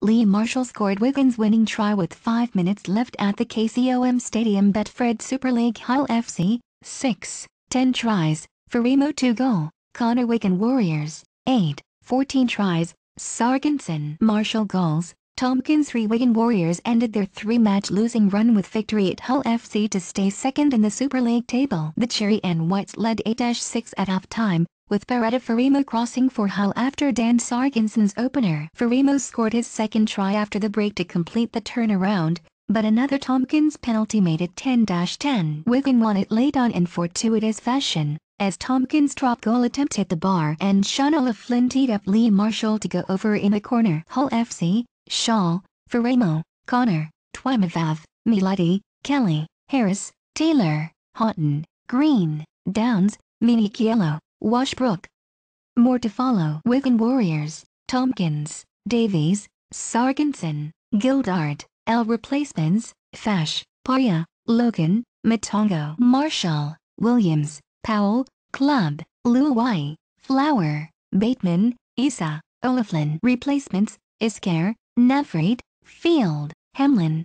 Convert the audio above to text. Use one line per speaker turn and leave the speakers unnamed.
Lee Marshall scored Wiggins' winning try with 5 minutes left at the KCOM Stadium Betfred Super League Hull FC, 6, 10 tries, Farimo 2 goal, Connor Wigan Warriors, 8, 14 tries, Sargenson Marshall goals, Tompkins 3 Wigan Warriors ended their three-match losing run with victory at Hull FC to stay second in the Super League table. The Cherry and Whites led 8-6 at halftime, with Beretta Farimo crossing for Hull after Dan Sargensen's opener. Farimo scored his second try after the break to complete the turnaround, but another Tompkins penalty made it 10-10. Wigan won it late on in fortuitous fashion, as Tompkins' drop goal attempt hit the bar and Sean O'Flynn teed up Lee Marshall to go over in the corner. Hull FC, Shaw, Farimo, Connor, Twymavav, Miladi, Kelly, Harris, Taylor, Houghton, Green, Downs, Minichiello, Washbrook. More to follow. Wigan Warriors, Tompkins, Davies, Sargenson, Gildard, L. Replacements, Fash, Paria, Logan, Matongo, Marshall, Williams, Powell, Club, Luawai, Flower, Bateman, Isa, Olaflin. Replacements, Iskare, Nefried, Field, Hemlin.